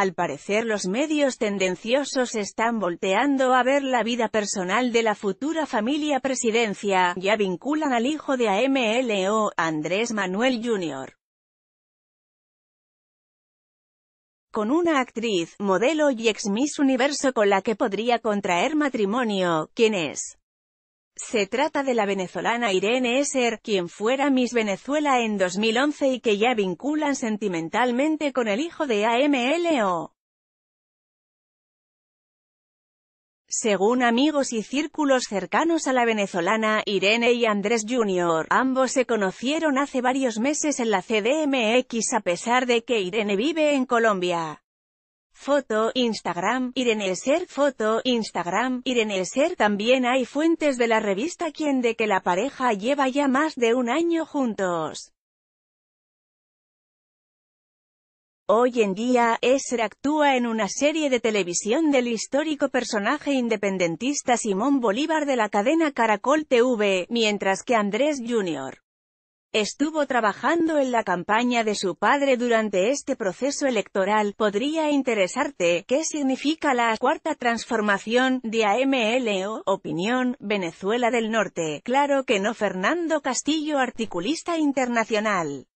Al parecer los medios tendenciosos están volteando a ver la vida personal de la futura familia presidencia, ya vinculan al hijo de AMLO, Andrés Manuel Jr. con una actriz, modelo y ex Miss Universo con la que podría contraer matrimonio, ¿quién es? Se trata de la venezolana Irene Esser, quien fuera Miss Venezuela en 2011 y que ya vinculan sentimentalmente con el hijo de AMLO. Según amigos y círculos cercanos a la venezolana, Irene y Andrés Jr., ambos se conocieron hace varios meses en la CDMX a pesar de que Irene vive en Colombia. Foto, Instagram, Irene Ser, foto, Instagram, Irene Ser. También hay fuentes de la revista Quien de que la pareja lleva ya más de un año juntos. Hoy en día, Esser actúa en una serie de televisión del histórico personaje independentista Simón Bolívar de la cadena Caracol TV, mientras que Andrés Jr. Estuvo trabajando en la campaña de su padre durante este proceso electoral. Podría interesarte, ¿qué significa la cuarta transformación de AMLO? Opinión, Venezuela del Norte. Claro que no Fernando Castillo articulista internacional.